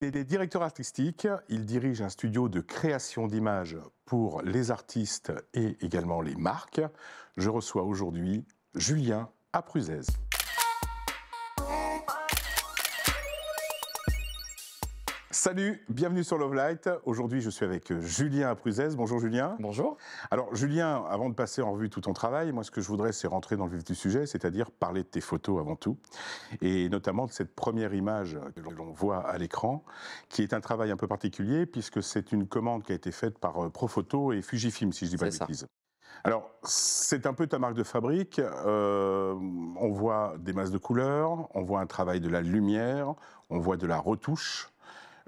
Il est directeur artistique, il dirige un studio de création d'images pour les artistes et également les marques. Je reçois aujourd'hui Julien Apruzès. Salut, bienvenue sur Love Light. Aujourd'hui, je suis avec euh, Julien Apruzès. Bonjour Julien. Bonjour. Alors Julien, avant de passer en revue tout ton travail, moi ce que je voudrais c'est rentrer dans le vif du sujet, c'est-à-dire parler de tes photos avant tout, et notamment de cette première image que l'on voit à l'écran, qui est un travail un peu particulier puisque c'est une commande qui a été faite par euh, Profoto et Fujifilm, si je ne dis pas de Alors, c'est un peu ta marque de fabrique. Euh, on voit des masses de couleurs, on voit un travail de la lumière, on voit de la retouche.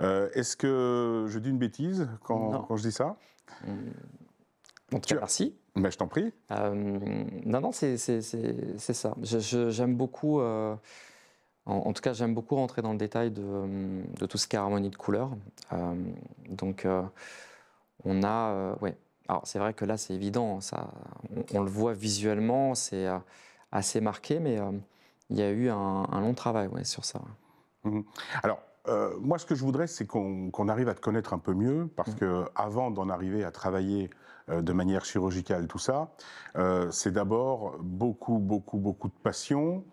Euh, est-ce que je dis une bêtise quand, quand je dis ça mmh. En tout merci. Bah, je t'en prie. Euh, non, non, c'est ça. J'aime beaucoup, euh, en, tout cas, j'aime beaucoup rentrer dans le détail de, tout ce qui est harmonie de couleurs. donc, on a, ouais. Alors, c'est vrai que là, c'est évident, hein, ça, on, le voit visuellement, c'est assez marqué, mais il y a eu un, long travail sur ça. Mmh. Alors, euh, moi, ce que je voudrais, c'est qu'on arrive à te connaître un peu mieux, parce mm. que avant d'en arriver à travailler euh, de manière chirurgicale, tout ça, euh, c'est d'abord beaucoup, beaucoup, beaucoup de passion,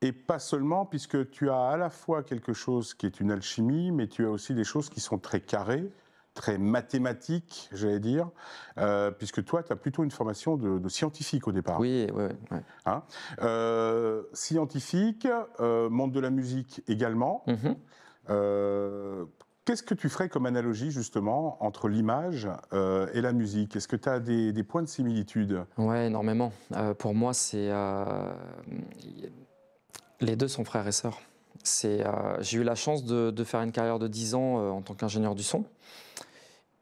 et pas seulement, puisque tu as à la fois quelque chose qui est une alchimie, mais tu as aussi des choses qui sont très carrées, très mathématique, j'allais dire, euh, puisque toi, tu as plutôt une formation de, scientifique au départ. Oui, oui, hein, euh, scientifique, euh, monde de la musique également. Mhm. Qu'est-ce que tu ferais comme analogie justement entre l'image et la musique Est-ce que tu as des, points de similitude Ouais, énormément. pour moi, c'est les deux sont frères et sœurs. j'ai eu la chance de, de, faire une carrière de 10 ans en tant qu'ingénieur du son.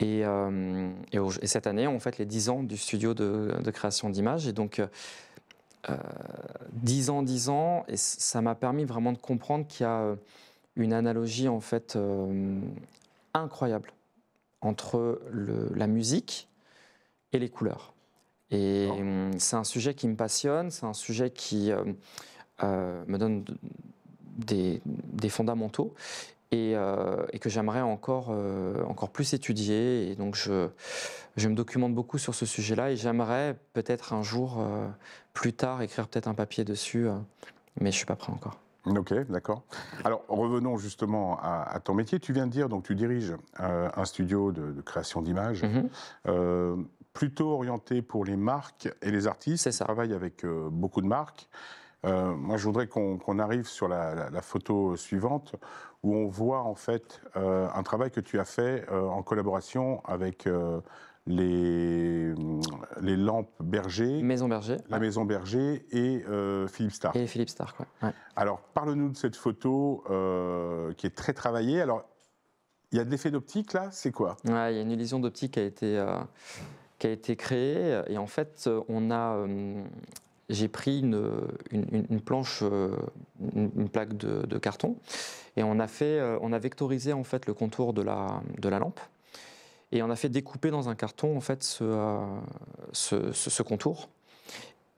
Euh, et, cette année, on fête les 10 ans du studio de, création d'images. Et donc, euh, 10 euh, ans, 10 ans, et ça m'a permis vraiment de comprendre qu'il y a euh, une analogie en fait incroyable entre la musique et les couleurs. Et oh. c'est un sujet qui me passionne, c'est un sujet qui me donne des, des fondamentaux. Euh, et, que j'aimerais encore, euh, encore plus étudier. Et donc je, me documente beaucoup sur ce sujet-là et j'aimerais peut-être un jour, euh, plus tard, écrire peut-être un papier dessus, mais je ne suis pas prêt encore. Ok, d'accord. Alors revenons justement à, ton métier. Tu viens de dire, donc tu diriges un studio de, création d'images, mhm. plutôt orienté pour les marques et les artistes. ça. Tu travailles avec beaucoup de marques euh, moi, je voudrais qu'on arrive sur la, photo suivante, où on voit en fait euh, un travail que tu as fait euh, en collaboration avec les, les lampes Berger. Maison Berger. La Maison Berger et Philippe Stark. Et Philippe Stark, quoi. Alors, parle-nous de cette photo qui est très travaillée. Alors, il y a de l'effet d'optique là, c'est quoi Il y a une illusion d'optique qui a été qui a été créé. Et en fait, on a, j'ai pris une, une, planche, euh, une, plaque de, carton, et on a, fait, euh, on a vectorisé en fait le contour de la, de la lampe, et on a fait découper dans un carton en fait ce, euh, ce, contour.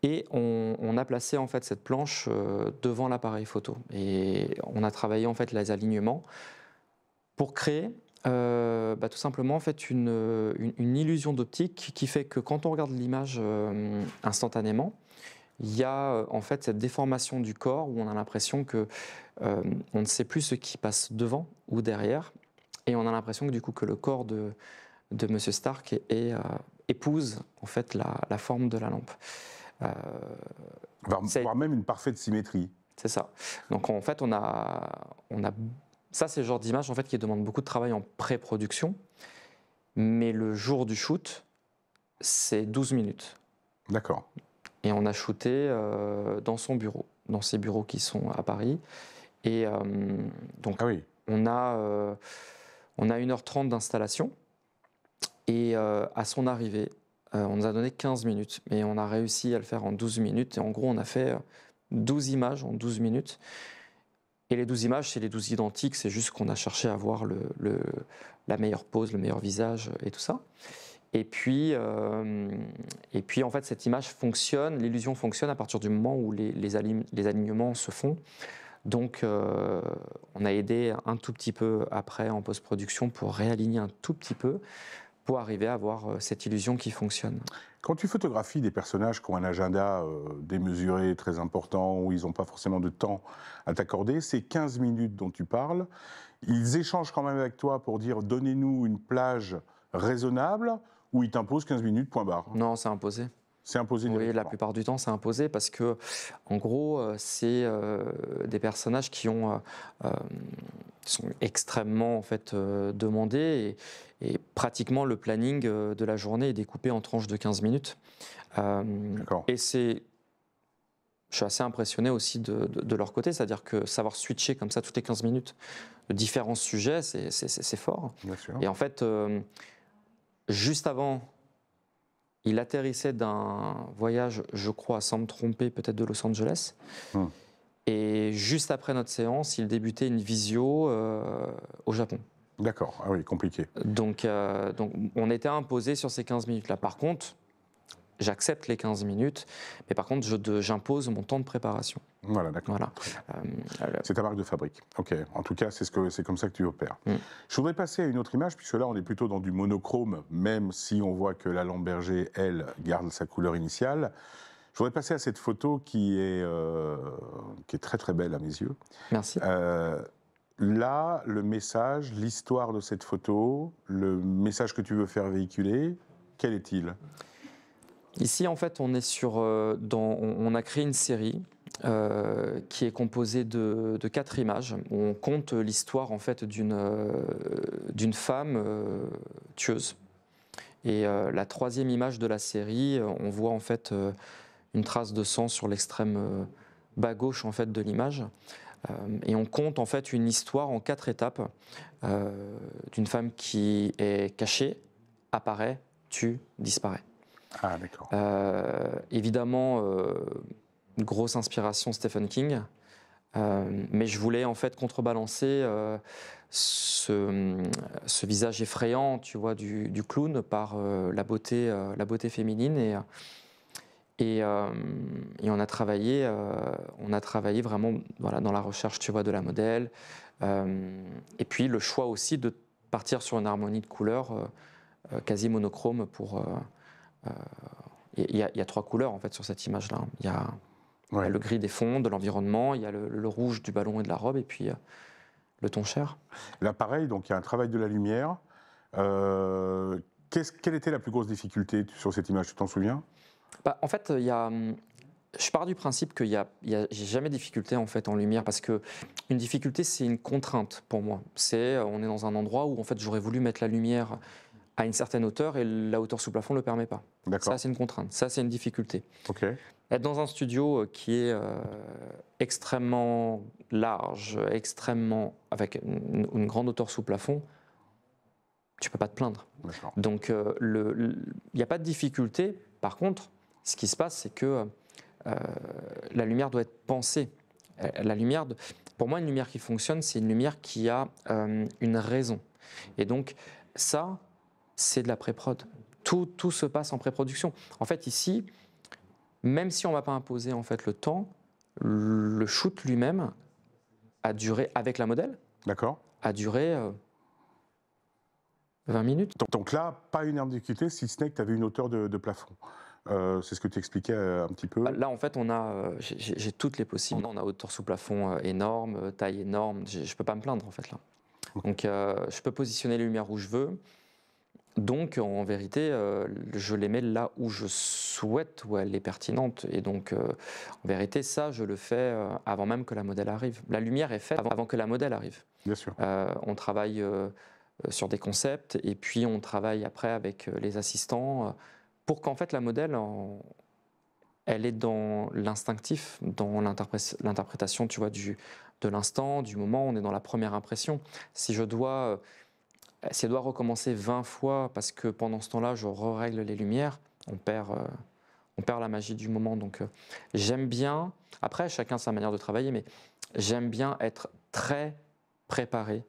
Et on, a placé en fait cette planche devant l'appareil photo. Et on a travaillé en fait les alignements pour créer bah, tout simplement en fait une, une, illusion d'optique qui fait que quand on regarde l'image instantanément, il y a euh, en fait cette déformation du corps où on a l'impression que euh, on ne sait plus ce qui passe devant ou derrière, et on a l'impression que du coup que le corps de, de Monsieur Stark euh, épouse en fait la, forme de la lampe. Euh, voire, même une parfaite symétrie. C'est ça. Donc en fait on a, on a ça c'est le genre d'image en fait qui demande beaucoup de travail en pré-production, mais le jour du shoot c'est 12 minutes. D'accord. Et on a shooté euh, dans son bureau, dans ses bureaux qui sont à Paris. Et euh, donc, ah oui. on, a, 1h30 euh, d'installation. Et à son arrivée, on nous a donné 15 minutes, mais on a réussi à le faire en 12 minutes. Et en gros, on a fait 12 images en 12 minutes. Et les 12 images, c'est les 12 identiques, c'est juste qu'on a cherché à avoir la meilleure pose, le meilleur visage et tout ça. Et puis, euh, et puis, en fait, cette image fonctionne, l'illusion fonctionne à partir du moment où les, alignements se font. Donc, euh, on a aidé un tout petit peu après en post-production pour réaligner un tout petit peu pour arriver à avoir euh, cette illusion qui fonctionne. Quand tu photographies des personnages qui ont un agenda démesuré, très important, où ils n'ont pas forcément de temps à t'accorder, ces 15 minutes dont tu parles, ils échangent quand même avec toi pour dire donnez-nous une plage raisonnable où il t'impose 15 minutes, point barre Non, c'est imposé. C'est imposé Oui, la ah. plupart du temps, c'est imposé parce que, en gros, euh, c'est euh, des personnages qui ont, euh, sont extrêmement en fait, demandés et, pratiquement le planning de la journée est découpé en tranches de 15 minutes. et c'est. Je suis assez impressionné aussi de, de leur côté, c'est-à-dire que savoir switcher comme ça toutes les 15 minutes de différents sujets, c'est fort. Bien sûr. Et en fait Juste avant, il atterrissait d'un voyage, je crois, sans me tromper, peut-être de Los Angeles. Hmm. Et juste après notre séance, il débutait une visio euh, au Japon. D'accord, ah oui, compliqué. Donc, euh, donc on était imposé sur ces 15 minutes-là. Par contre, j'accepte les 15 minutes, mais par contre, j'impose mon temps de préparation. Voilà, d'accord. Voilà. Euh, euh, c'est ta marque de fabrique. Ok. En tout cas, c'est ce comme ça que tu opères. Mm. Je voudrais passer à une autre image, puisque là, on est plutôt dans du monochrome, même si on voit que la Lamberger, elle, garde sa couleur initiale. Je voudrais passer à cette photo qui est, euh, qui est très très belle à mes yeux. Merci. là, le message, l'histoire de cette photo, le message que tu veux faire véhiculer, quel est-il Ici, en fait, on, est euh, a créé une série euh, qui est composée de, quatre images. On compte l'histoire en fait d'une euh, femme tueuse. Et la troisième image de la série, on voit en fait une trace de sang sur l'extrême bas gauche en fait de l'image. et on compte en fait une histoire en quatre étapes d'une femme qui est cachée, apparaît, tue, disparaît. Ah, d'accord. Euh, évidemment, une euh, grosse inspiration Stephen King. Euh, mais je voulais en fait contrebalancer ce, ce, visage effrayant, tu vois, du, clown par la, beauté, la beauté féminine. Et, et, et on, a travaillé, on a travaillé vraiment voilà, dans la recherche, tu vois, de la modèle. et puis le choix aussi de partir sur une harmonie de couleurs quasi monochrome pour, euh, il y, a trois couleurs en fait sur cette image-là. Il y, a le gris des fonds, de l'environnement, il y a le, rouge du ballon et de la robe, et puis euh, le ton cher. Là, pareil, donc il y a un travail de la lumière. Euh, quelle était la plus grosse difficulté sur cette image Tu t'en souviens bah, En fait, il hum, je pars du principe qu'il n'y a, jamais de difficulté en, fait, en lumière parce que une difficulté, c'est une contrainte pour moi. C'est, on est dans un endroit où en fait, j'aurais voulu mettre la lumière à une certaine hauteur et la hauteur sous plafond ne le permet pas. Ça, c'est une contrainte, ça, c'est une difficulté. Être dans un studio euh, qui est euh, extrêmement large, extrêmement avec une, grande hauteur sous plafond, tu peux pas te plaindre. Donc, euh, il n'y a pas de difficulté. Par contre, ce qui se passe, c'est que la lumière doit être pensée. La lumière, pour moi, une lumière qui fonctionne, c'est une lumière qui a une raison. Et donc, ça, c'est de la pré-prod. Tout, tout, se passe en pré-production. En fait, ici, même si on ne m'a pas imposé en fait le temps, le shoot lui-même a duré avec la modèle. D'accord. A duré 20 euh, minutes. Donc, là, pas une ambiguïté, si ce n'est que tu avais une hauteur de, plafond. Euh, c'est ce que tu expliquais euh, un petit peu. Bah, là, en fait, on a, j'ai toutes les possibles. Mm. On a hauteur sous plafond énorme, taille énorme. Je ne peux pas me plaindre, en fait, là. Donc, je peux positionner les lumières où je veux. Donc, en vérité, euh, je les mets là où je souhaite, où elle est pertinente. Et donc, euh, en vérité, ça, je le fais euh, avant même que la modèle arrive. La lumière est faite avant, que la modèle arrive. Bien sûr. on travaille sur des concepts et puis on travaille après avec les assistants pour qu'en fait la modèle, elle est dans l'instinctif, dans l'interprétation, tu vois, du, de l'instant, du moment. On est dans la première impression. Si je dois euh, si elle doit recommencer 20 fois parce que pendant ce temps-là, je règle les lumières, on perd, euh, on perd la magie du moment. Donc euh, j'aime bien, après chacun sa manière de travailler, mais j'aime bien être très préparé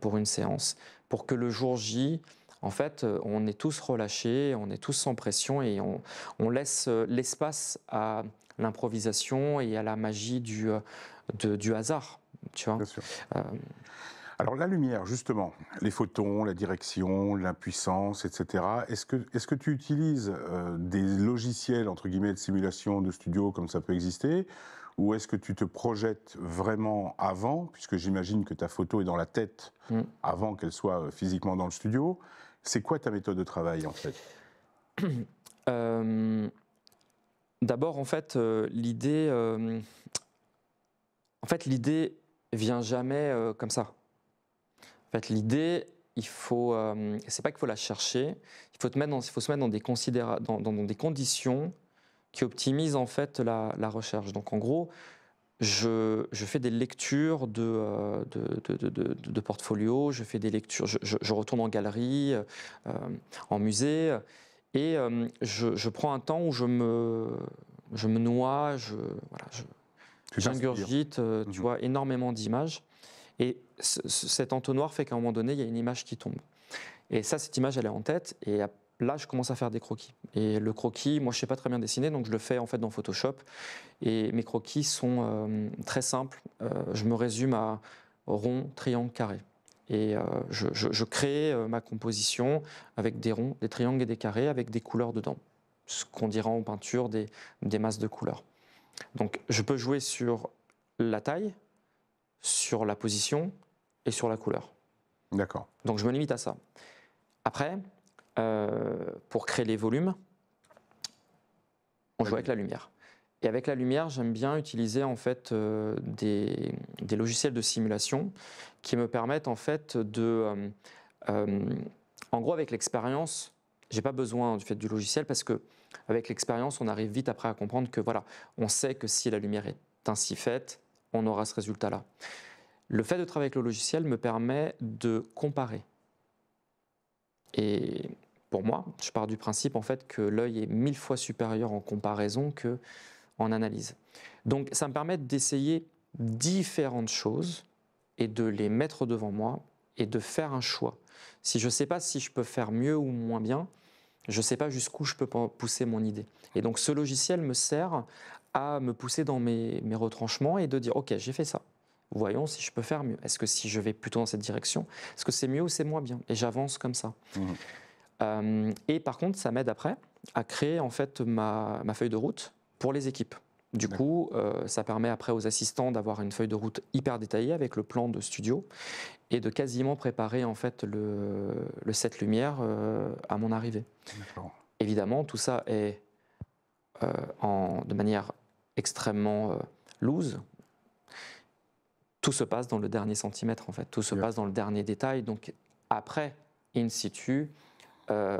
pour une séance, pour que le jour J, en fait, on est tous relâchés, on est tous sans pression et on, laisse l'espace à l'improvisation et à la magie du, du hasard. Tu vois alors la lumière, justement, les photons, la direction, l'impuissance, etc. Est-ce que, est que, tu utilises euh, des logiciels, entre guillemets, de simulation de studio comme ça peut exister Ou est-ce que tu te projettes vraiment avant, puisque j'imagine que ta photo est dans la tête hmm. avant qu'elle soit euh, physiquement dans le studio C'est quoi ta méthode de travail, en fait euh, D'abord, en fait, l'idée... en fait, l'idée vient jamais comme ça fait, l'idée, il faut, euh, c'est pas qu'il faut la chercher, il faut, te mettre dans, il faut se mettre dans des, dans, des conditions qui optimisent en fait la, recherche. Donc en gros, je, fais des lectures de, portfolios, euh, de, portfolio, je fais des lectures, je, retourne en galerie, euh, en musée, et je, prends un temps où je me, je me noie, je, je, j'ingurgite, tu mhm. vois, énormément d'images. Et cet entonnoir fait qu'à un moment donné, il y a une image qui tombe. Et ça, cette image, elle est en tête. Et là, je commence à faire des croquis. Et le croquis, moi, je ne sais pas très bien dessiner, donc je le fais en fait dans Photoshop. Et mes croquis sont euh, très simples. Euh, je me résume à rond, triangle, carré. Et euh, je, crée ma composition avec des ronds, des triangles et des carrés, avec des couleurs dedans. Ce qu'on dira en peinture, des masses de couleurs. Donc, je peux jouer sur la taille, sur la position et sur la couleur. D'accord. Donc je me limite à ça. Après, euh, pour créer les volumes, on joue avec la lumière. Et avec la lumière, j'aime bien utiliser en fait euh, des, logiciels de simulation qui me permettent en fait de, euh, en gros, avec l'expérience, j'ai pas besoin du fait du logiciel parce que avec l'expérience, on arrive vite après à comprendre que voilà, on sait que si la lumière est ainsi faite, on aura ce résultat-là. Le fait de travailler avec le logiciel me permet de comparer. Et pour moi, je pars du principe en fait que l'œil est mille fois supérieur en comparaison que en analyse. Donc ça me permet d'essayer différentes choses et de les mettre devant moi et de faire un choix. Si je ne sais pas si je peux faire mieux ou moins bien, je ne sais pas jusqu'où je peux pousser mon idée. Et donc ce logiciel me sert à me pousser dans mes, retranchements et de dire, OK, j'ai fait ça. Voyons si je peux faire mieux. Est-ce que si je vais plutôt dans cette direction, est-ce que c'est mieux ou c'est moins bien Et j'avance comme ça. Mmh. Euh, et par contre, ça m'aide après à créer en fait ma, feuille de route pour les équipes. Du coup, euh, ça permet après aux assistants d'avoir une feuille de route hyper détaillée avec le plan de studio et de quasiment préparer en fait le, le set lumière euh, à mon arrivée. Évidemment, tout ça est en, de manière extrêmement euh, loose, tout se passe dans le dernier centimètre, en fait. Tout se passe dans le dernier détail. Donc, après, in situ, euh,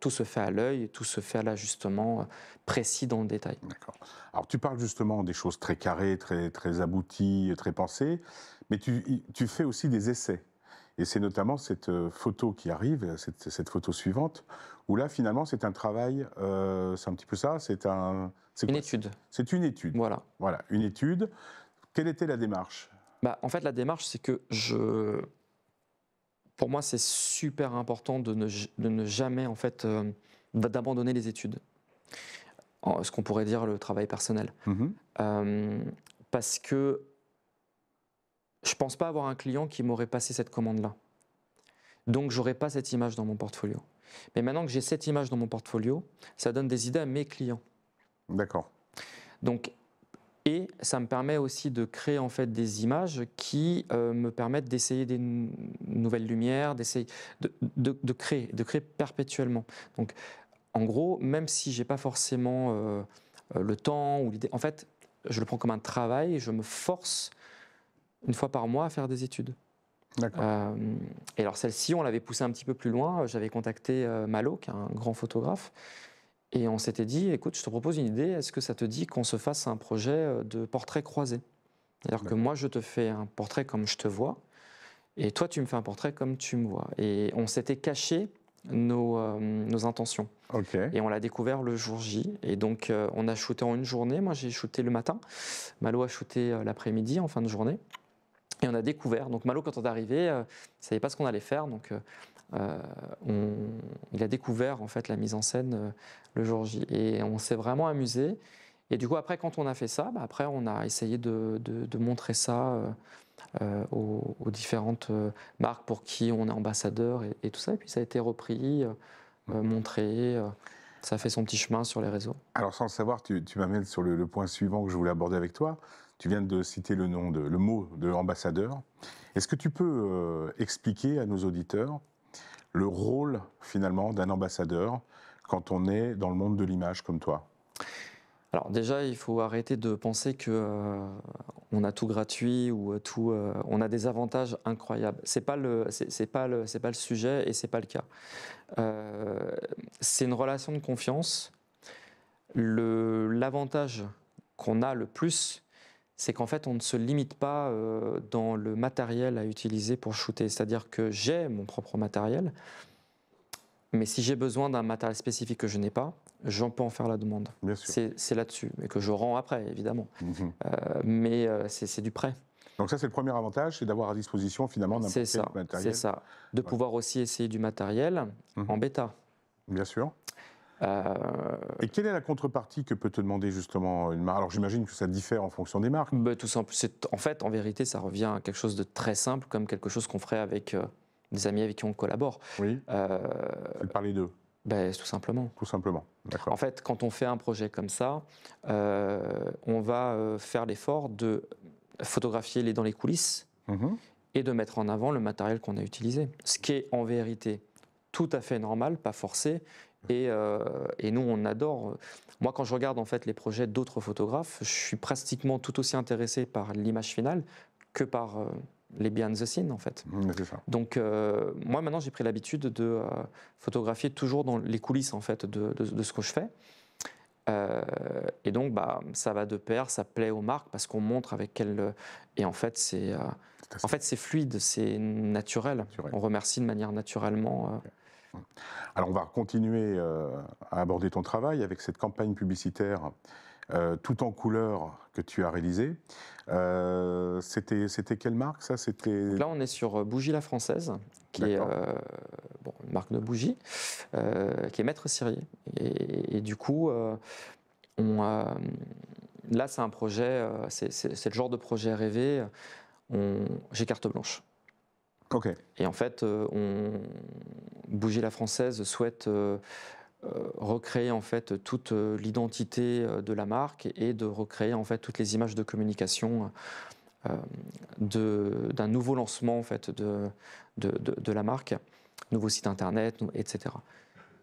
tout se fait à l'œil, tout se fait à l'ajustement euh, précis dans le détail. D'accord. Alors tu parles justement des choses très carrées, très, très abouties, très pensées, mais tu, tu fais aussi des essais. Et c'est notamment cette euh, photo qui arrive, euh, cette, cette, photo suivante, où là, finalement, c'est un travail, euh, c'est un petit peu ça, c'est un... une étude. C'est une étude. Voilà. Voilà, une étude. Quelle était la démarche bah, En fait, la démarche, c'est que je... Pour moi, c'est super important de ne, de ne, jamais, en fait, d'abandonner les études. ce qu'on pourrait dire le travail personnel. Mmh parce que je pense pas avoir un client qui m'aurait passé cette commande-là. Donc, j'aurais pas cette image dans mon portfolio. Mais maintenant que j'ai cette image dans mon portfolio, ça donne des idées à mes clients. D'accord. Donc, et ça me permet aussi de créer en fait des images qui euh, me permettent d'essayer des nouvelles lumières, d'essayer de, créer, de créer perpétuellement. Donc, en gros, même si j'ai pas forcément euh, euh, le temps ou l'idée, en fait, je le prends comme un travail, je me force une fois par mois à faire des études. Euh, et alors celle-ci, on l'avait poussée un petit peu plus loin. J'avais contacté euh, Malo, qui est un grand photographe, et on s'était dit, écoute, je te propose une idée. Est-ce que ça te dit qu'on se fasse un projet euh, de portrait croisé C'est-à-dire que moi, je te fais un portrait comme je te vois, et toi, tu me fais un portrait comme tu me vois. Et on s'était caché nos, euh, intentions. Et on l'a découvert le jour J. Et donc, on a shooté en une journée. Moi, j'ai shooté le matin. Malo a shooté l'après-midi, en fin de journée. Et on a découvert, donc Malo quand on est arrivé, euh, il ne savait pas ce qu'on allait faire, donc euh, euh, il a découvert en fait la mise en scène le jour J. Et on s'est vraiment amusé. Et du coup après quand on a fait ça, bah, après on a essayé de, montrer ça aux, différentes marques pour qui on est ambassadeur et, tout ça. Et puis ça a été repris, montré ça fait son petit chemin sur les réseaux. Alors sans le savoir, tu, m'amènes sur le, point suivant que je voulais aborder avec toi. Tu viens de citer le nom, le mot de ambassadeur. Est-ce que tu peux euh, expliquer à nos auditeurs le rôle finalement d'un ambassadeur quand on est dans le monde de l'image comme toi alors déjà, il faut arrêter de penser que euh, on a tout gratuit ou euh, tout. on a des avantages incroyables. C'est pas le, c'est pas le, c'est pas le sujet et c'est pas le cas. c'est une relation de confiance. l'avantage qu'on a le plus, c'est qu'en fait, on ne se limite pas euh, dans le matériel à utiliser pour shooter. C'est-à-dire que j'ai mon propre matériel, mais si j'ai besoin d'un matériel spécifique que je n'ai pas, j'en peux en faire la demande. C'est là-dessus, et que je rends après, évidemment. Mhm. Euh, mais euh, c'est du prêt. Donc ça, c'est le premier avantage, c'est d'avoir à disposition finalement d'un matériel. C'est ça. De pouvoir aussi essayer du matériel mhm. en bêta. Bien sûr. Euh, et quelle est la contrepartie que peut te demander justement une marque Alors j'imagine que ça diffère en fonction des marques. Bah, tout En fait, en vérité, ça revient à quelque chose de très simple, comme quelque chose qu'on ferait avec euh, des amis avec qui on collabore. Oui. Euh, parler d'eux. Bah, tout simplement. Tout simplement. En fait, quand on fait un projet comme ça, euh, on va faire l'effort de photographier les dans les coulisses mm-hmm. et de mettre en avant le matériel qu'on a utilisé. Ce qui est en vérité tout à fait normal, pas forcé. Euh, et, nous, on adore. Moi, quand je regarde en fait les projets d'autres photographes, je suis pratiquement tout aussi intéressé par l'image finale que par euh, les behind the scenes, en fait. Mmh, donc, euh, moi, maintenant, j'ai pris l'habitude de photographier toujours dans les coulisses, en fait, de, ce que je fais. et donc, bah, ça va de pair, ça plaît aux marques parce qu'on montre avec quelle. Et en fait, c'est en fait, fluide, c'est naturel. On remercie de manière naturellement. Hein. Alors on va continuer euh, à aborder ton travail avec cette campagne publicitaire euh, tout en couleur que tu as réalisée. Euh, c'était quelle marque ça C'était Là, on est sur Bougie la Française, qui est une marque de bougie, qui est maître sérieux. Et, du coup, on, là, c'est un projet, c'est le genre de projet rêvé. J'ai carte blanche. Et en fait, euh, on... la française souhaite euh, euh, recréer en fait toute l'identité de la marque et de recréer en fait toutes les images de communication d'un nouveau lancement en fait de, de, de, la marque, nouveau site internet, etc.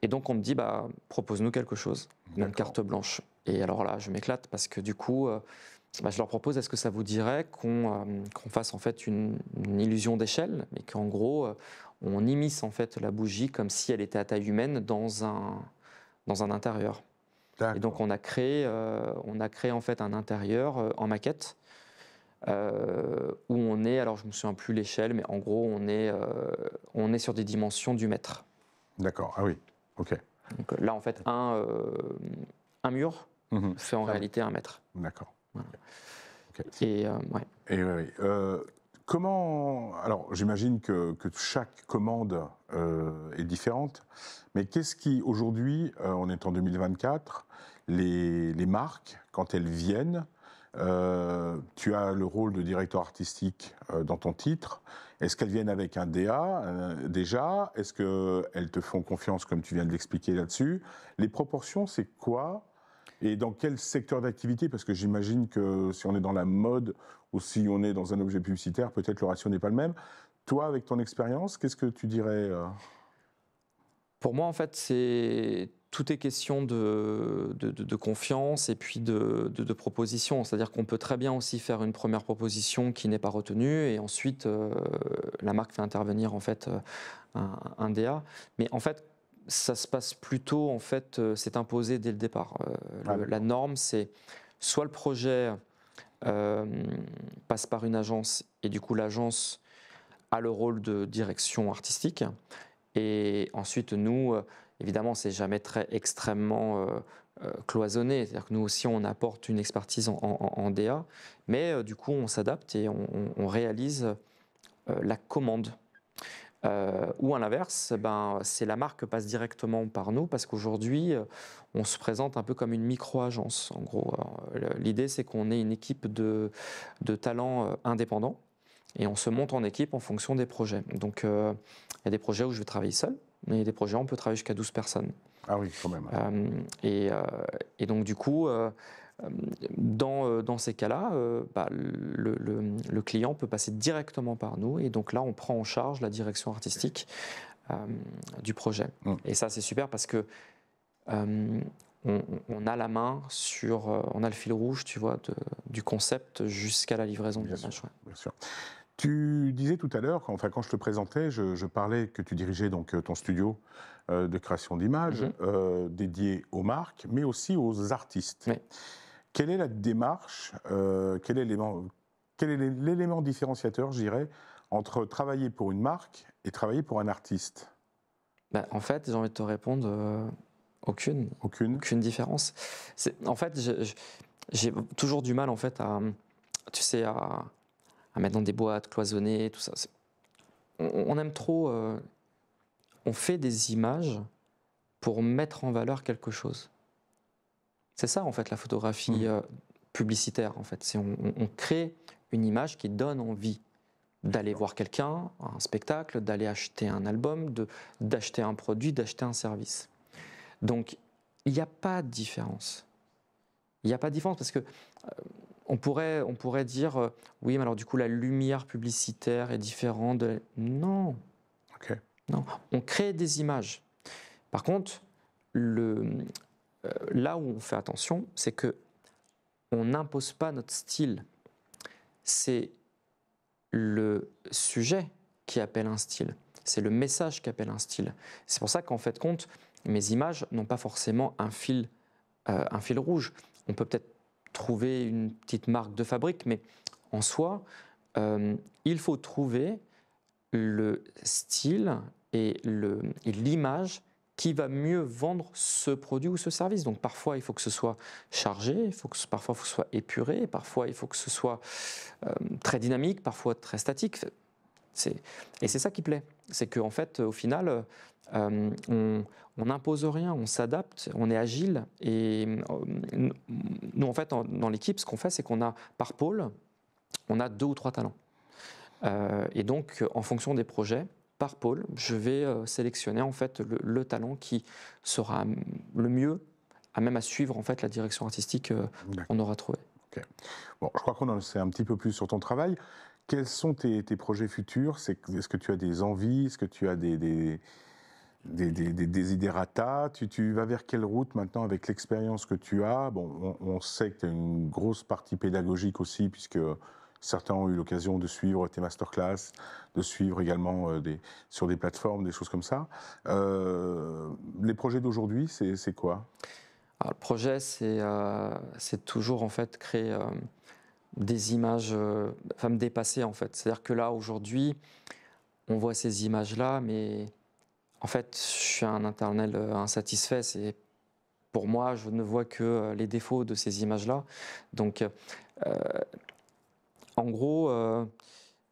Et donc on me dit bah propose-nous quelque chose, une carte blanche. Et alors là je m'éclate parce que du coup bah, je leur propose est-ce que ça vous dirait qu'on euh, fasse en fait une, illusion d'échelle, mais qu'en gros euh, on immisce en fait la bougie comme si elle était à taille humaine dans un, dans un intérieur. Et donc on a créé, euh, on a créé en fait un intérieur en maquette où on est, alors je me souviens plus l'échelle, mais en gros on est, on est sur des dimensions du mètre. D'accord, ah oui, ok. Donc là en fait un, un mur mhm. fait en ah réalité un mètre. D'accord. Euh, euh, comment Alors, j'imagine que, chaque commande euh, est différente, mais qu'est-ce qui, aujourd'hui, on est en 2024, les, marques, quand elles viennent, tu as le rôle de directeur artistique dans ton titre. Est-ce qu'elles viennent avec un DA déjà Est-ce qu'elles te font confiance, comme tu viens de l'expliquer là-dessus Les proportions, c'est quoi et dans quel secteur d'activité Parce que j'imagine que si on est dans la mode ou si on est dans un objet publicitaire, peut-être le ratio n'est pas le même. Toi, avec ton expérience, qu'est-ce que tu dirais euh? Pour moi, en fait, c'est tout est question de, de, confiance et puis de, de proposition. C'est-à-dire qu'on peut très bien aussi faire une première proposition qui n'est pas retenue et ensuite euh, la marque fait intervenir en fait euh, un, un DA. Mais en fait, ça se passe plutôt, en fait, euh, c'est imposé dès le départ. Euh, ah, la norme, c'est soit le projet euh, passe par une agence, et du coup, l'agence a le rôle de direction artistique. Et ensuite, nous, évidemment, c'est jamais très extrêmement cloisonné. C'est-à-dire que nous aussi, on apporte une expertise en, DA, mais du coup, on s'adapte et on réalise la commande. Euh, ou à l'inverse, eh ben, c'est la marque qui passe directement par nous parce qu'aujourd'hui, euh, on se présente un peu comme une micro-agence. En gros, euh, l'idée, c'est qu'on ait une équipe de, de talents indépendants et on se monte en équipe en fonction des projets. Donc, il y a des projets où je vais travailler seul, mais il y a des projets où on peut travailler jusqu'à 12 personnes. Ah oui, quand même. et, et, donc, du coup, euh, dans, ces cas-là, euh, bah, le, client peut passer directement par nous et donc là, on prend en charge la direction artistique euh, du projet. Hum. Et ça, c'est super parce que on, a la main sur, on a le fil rouge, tu vois, du concept jusqu'à la livraison. de l'image. bien sûr. Tu disais tout à l'heure, quand, enfin quand je te présentais, je, parlais que tu dirigeais donc ton studio de création d'images mhm. dédié aux marques, mais aussi aux artistes. Oui. Quelle est la démarche euh, Quel est l'élément différenciateur, je dirais, entre travailler pour une marque et travailler pour un artiste bah, En fait, j'ai envie de te répondre euh, aucune. Aucune. Aucune différence. En fait, j'ai toujours du mal, en fait, à, tu sais, à, mettre dans des boîtes, cloisonner, tout ça. On, aime trop. Euh, on fait des images pour mettre en valeur quelque chose. C'est ça en fait la photographie mm. euh, publicitaire en fait. C'est on, crée une image qui donne envie d'aller voir quelqu'un, un spectacle, d'aller acheter un album, d'acheter un produit, d'acheter un service. Donc il n'y a pas de différence. Il n'y a pas de différence parce que euh, on, pourrait, on pourrait dire euh, oui, mais alors du coup la lumière publicitaire est différente. De... Non. OK. Non. On crée des images. Par contre, le, euh, là où on fait attention, c'est que on n'impose pas notre style. C'est le sujet qui appelle un style. C'est le message qui appelle un style. C'est pour ça qu'en fait compte, mes images n'ont pas forcément un fil, euh, un fil rouge. On peut peut-être trouver une petite marque de fabrique, mais en soi, euh, il faut trouver le style et l'image qui va mieux vendre ce produit ou ce service. Donc parfois il faut que ce soit chargé, parfois il faut que ce soit épuré, parfois il faut que ce soit euh, très dynamique, parfois très statique. Et c'est ça qui plaît. C'est qu'en fait, au final, euh, on n'impose rien, on s'adapte, on est agile. Et euh, nous, en fait, dans l'équipe, ce qu'on fait, c'est qu'on a par pôle, on a deux ou trois talents. et donc, en fonction des projets, par pôle, je vais euh, sélectionner en fait le, talent qui sera le mieux à même à suivre en fait la direction artistique euh, qu'on aura trouvé. Bon, je crois qu'on en sait un petit peu plus sur ton travail. Quels sont tes, projets futurs Est-ce que tu as des envies Est-ce que tu as des, des, des, des, des idées tu, vas vers quelle route maintenant avec l'expérience que tu as Bon, on, on sait que tu as une grosse partie pédagogique aussi, puisque Certains ont eu l'occasion de suivre tes masterclass, de suivre également euh, sur des plateformes, des choses comme ça. Euh, les projets d'aujourd'hui, c'est quoi le projet, euh, c'est toujours en fait créer des images, euh, enfin en fait. C'est-à-dire que là, aujourd'hui, on voit ces images-là, mais en fait, je suis un internel insatisfait. C'est pour moi, je ne vois que les défauts de ces images-là. Donc, en gros, euh,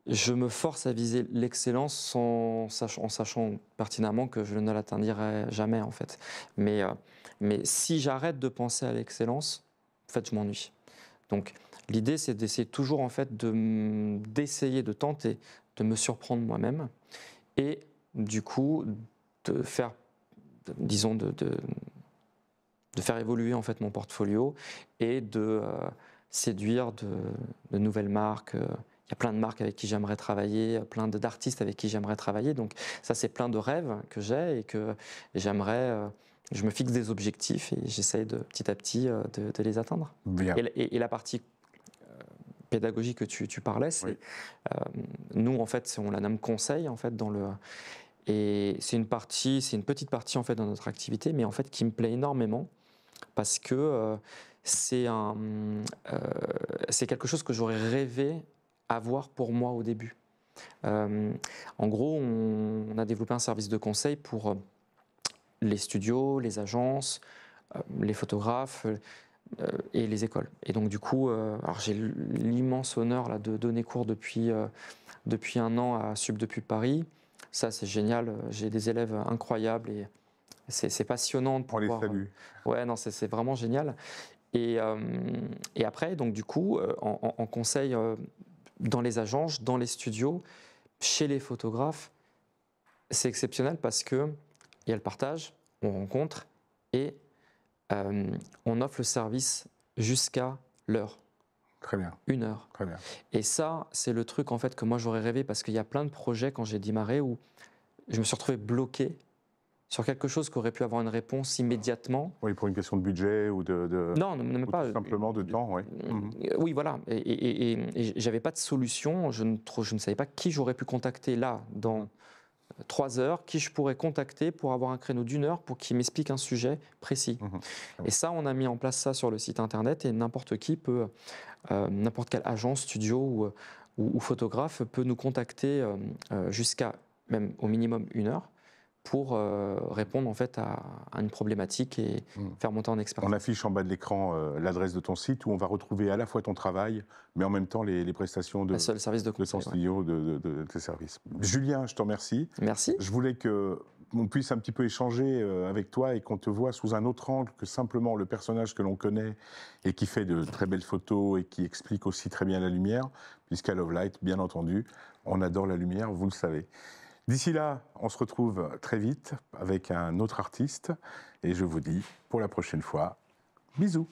je me force à viser l'excellence en, sachant, pertinemment que je ne l'atteindrai jamais, en fait. Euh, mais, si j'arrête de penser à l'excellence, en fait, je m'ennuie. Donc, l'idée, c'est d'essayer toujours, en fait, d'essayer, de, tenter de me surprendre moi-même et, du coup, de faire, disons, de, faire évoluer, en fait, mon portfolio et de... Euh, séduire de, nouvelles marques. Euh, il y a plein de marques avec qui j'aimerais travailler, plein d'artistes avec qui j'aimerais travailler. Donc ça, c'est plein de rêves que j'ai et que j'aimerais... Euh, je me fixe des objectifs et j'essaye de petit à petit euh, de, les atteindre. Et, la partie pédagogique que tu, parlais, c'est nous en fait, on la nomme conseil en fait dans le et c'est une partie, c'est une petite partie en fait dans notre activité, mais en fait qui me plaît énormément parce que Hum, euh, c'est quelque chose que j'aurais rêvé avoir pour moi au début. Euh, en gros, on, a développé un service de conseil pour euh, les studios, les agences, les photographes et les écoles. Et donc du coup, j'ai l'immense honneur là, de donner cours depuis, depuis un an à Sub depuis Paris. Ça, c'est génial. J'ai des élèves incroyables et c'est passionnant. De pouvoir, On les salue. ouais, non, c'est vraiment génial. Euh, et, après, donc du coup, euh, en, conseil euh, dans les agences, dans les studios, chez les photographes, c'est exceptionnel parce que il y a le partage, on rencontre et on offre le service jusqu'à l'heure. Très bien. Une heure. Très bien. Et ça, c'est le truc en fait que moi j'aurais rêvé parce qu'il y a plein de projets quand j'ai démarré où je me suis retrouvé bloqué sur quelque chose qui aurait pu avoir une réponse immédiatement. Oui, pour une question de budget ou de. non, non, pas. Tout simplement de temps, oui. Euh, mhm. euh, oui, voilà. Et, et, et, j'avais pas de solution. Je ne, je ne savais pas qui j'aurais pu contacter là, dans euh, trois heures, qui je pourrais contacter pour avoir un créneau d'une heure pour qu'il m'explique un sujet précis. Mhm. Ah et ça, on a mis en place ça sur le site internet et n'importe qui peut, n'importe quelle agence, studio ou, photographe peut nous contacter jusqu'à même au minimum une heure pour euh, répondre en fait à, une problématique et hmm. faire monter en expérience. On affiche en bas de l'écran euh, l'adresse de ton site où on va retrouver à la fois ton travail, mais en même temps les, prestations de, le service de, de ton studio, de, tes services. Julien, je te remercie. Merci. Je voulais que on puisse un petit peu échanger euh, avec toi et qu'on te voit sous un autre angle que simplement le personnage que l'on connaît et qui fait de très belles photos et qui explique aussi très bien la lumière, puisqu'à Love Light, bien entendu, on adore la lumière, vous le savez. D'ici là, on se retrouve très vite avec un autre artiste et je vous dis pour la prochaine fois, bisous